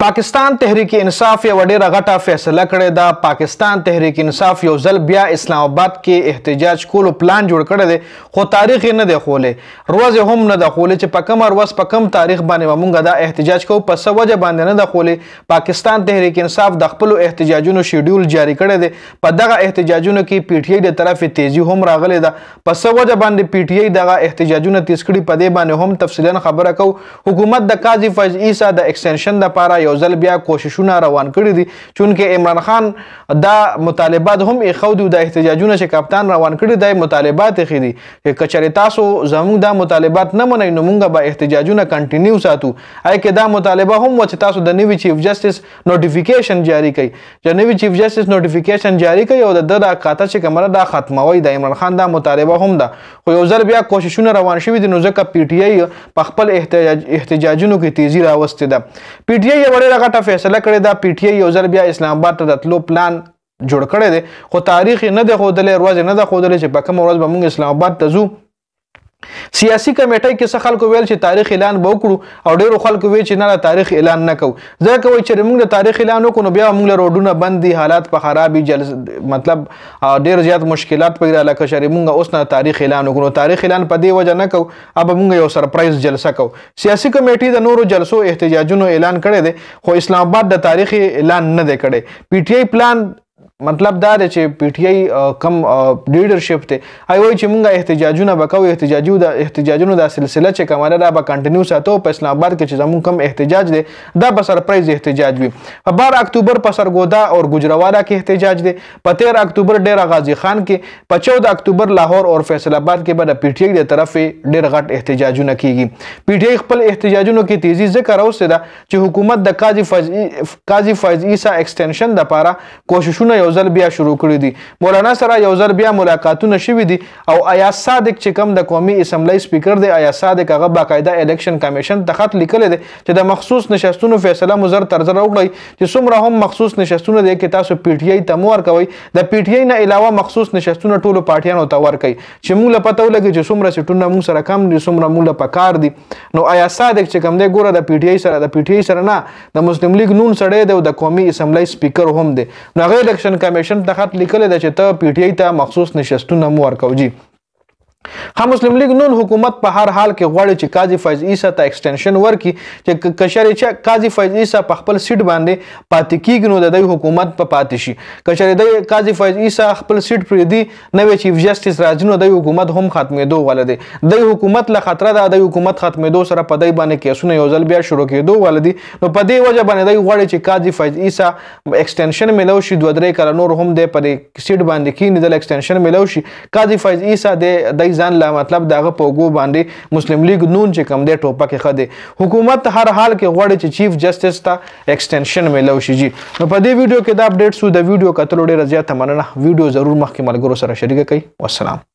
پاکستان تحریک انصاف یو ډیره غټه فیصله کړې ده پاکستان تحریک انصاف یو ځل بیا اسلام آباد کې احتجاج کولو پلان جوړ کړی دی خو تاریخ یې نه دی خولې ورځ هم نه ده خولې چې په کوم ورځ په کوم تاریخ باندې به موږ دا احتجاج کوو په څه وجه باندې نه ده خولې پاکستان تحریک انصاف د خپلو احتجاجونو شیډیول جاري کړی دی په دغه احتجاجونو کې پی ټی آی د طرفې تیزي هم راغلې ده په څه وجه باندې پی ټی آی دغه احتجاجونه تیز کړي په دې باندې هم تفصیلا خبره کوو حکومت د قاضي فیض عیسی د اکسټنشن لپاره یو یو ځل بیا کوششونه روان کړي دي چونکه عمران خان دا مطالبات هم یې خو د احتجاجونه چې کپتان روان کړي د مطالبات یې دي چې کچری تاسو زموږ دا مطالبات نه منئ نو موږ به احتجاجونه کنټینیو ساتو آی کې دا مطالبه هم و چې تاسو د نیوی چیف جسټس نوټیفیکیشن جاری کړي چې نیوی چیف جسټس نوټیفیکیشن جاری کړي او د دا قاته چې کومه دا ختموي د عمران خان دا مطالبه هم ده خو یو ځل بیا کوششونه روان شوي دي نو ځکه پی ټی آی په خپل احتجاجونو کې تیزی راوستې ده پی ټی آی یو ډېره غټه فیصله کړې ده پی ټی آی یو ځل بیا اسلام آباد ته د تلو پلان جوړ کړی دی خو تاریخ نه دی ښودلی ورځ نه ده ښودلی چې په کومه ورځ به موږ اسلام آباد ته ځو سیاسي کمیټه کې څه خلکو ویل چې تاریخ اعلان به وکړو او ډیرو خلکو ویل چې نه تاریخ اعلان نه کوو ځکه وایي چې موږ د تاریخ اعلان وکړو نو بیا موږ له روډونو بند دي حالات په خرابې جلس مطلب ډیر زیات مشکلات پیدا لکه شری موږ اوس نه تاریخ اعلان وکړو تاریخ اعلان په دې وجه نه کوو اوب موږ یو سرپرایز جلسه کوو سیاسي کمیټه د نورو جلسو احتجاجونو اعلان کړي دي خو اسلام آباد د تاریخ اعلان نه دی کړي پی ټی آی پلان مطلب دا دی چې پی ټ آی کم لیډرشپ دی هغه وایي چې موږ احتجاجونه به کوو احتجاجو د احتجاجونو دا سلسله چې کومه دا به کنټینیو ساتو په اسلام آباد کې چې زموږ کم احتجاج دی دا به سرپرایز احتجاج وي په 12 اکتوبر په سرګودا او ګجروالا کې احتجاج دی په 13 اکتوبر ډیر غازی خان کې په 14 اکتوبر لاهور او فیصل آباد کې به د پی ټ آی د طرف ډیر غټ احتجاجونه کیږي پی ټ آی خپل احتجاجونو کې تیزی ذکر اوسه دا چې حکومت د قاضي فیض قاضي فیض عیسی ایکستنشن د لپاره کوششونه یو یو ځل بیا شروع کړی دي مولانا سره یو ځل بیا ملاقاتونه شوي دي او ایا صادق چې کوم د قومي اسمبلی سپیکر دی ایا صادق هغه باقاعده الیکشن کمیشن ته خط لیکلی دی چې د مخصوص نشستونو فیصله مزر طرزه راوړي چې څومره هم مخصوص نشستونه دی کې تاسو پی ټی آی ته مور کوي د پی ټی آی نه علاوه مخصوص نشستونه ټولو پارټیانو ته ورکوي چې موږ له پته ولګي چې څومره سیټونه موږ سره کم دي څومره موږ له پکار دي نو آیا صادق چې کوم دی ګوره د پی ټی آی سره د پی ټی آی سره نه د مسلم لیگ نون سړی دی او د قومي اسمبلی سپیکر هم دی نو هغه الیکشن کمیشن ته خط لیکل دی چې ته پی ټ آی ته مخصوص نشستونه مو ورکوي هم مسلم لیگ نون حکومت په هر حال کې غواړي چې قاضي فیض عیسی ته ایکستنشن ورکړي چې کشرې چې قاضي فیض عیسی په خپل سیټ باندې پاتې کیږي نو د دوی حکومت په پاتې شي کشرې د قاضي فیض عیسی خپل سیټ پرې دی نوې چیف جسټس راځي نو د حکومت هم ختمېدو غواړي دی د حکومت له خطر ده د حکومت ختمېدو سره په دای باندې کیسونه یو ځل بیا شروع کېدو غواړي نو په دې وجه باندې دوی غواړي چې قاضي فیض عیسی ایکستنشن ملو شي دوه درې کال نور هم د پرې سیټ باندې کې نه د ایکستنشن ملو شي قاضي فیض عیسی د دای ځان له دا مطلب دغه پوغو باندې مسلم لیگ نون چې کم دی ټوپک خدي حکومت هر حال کې غوړي چې چیف جسټس ته ایکستنشن ملو شي جی نو په دې ویډیو کې دا اپډیټ سو د ویډیو کتلو ډیر زیات مننه ویډیو ضرور مخکې ملګرو سره شریک کړئ والسلام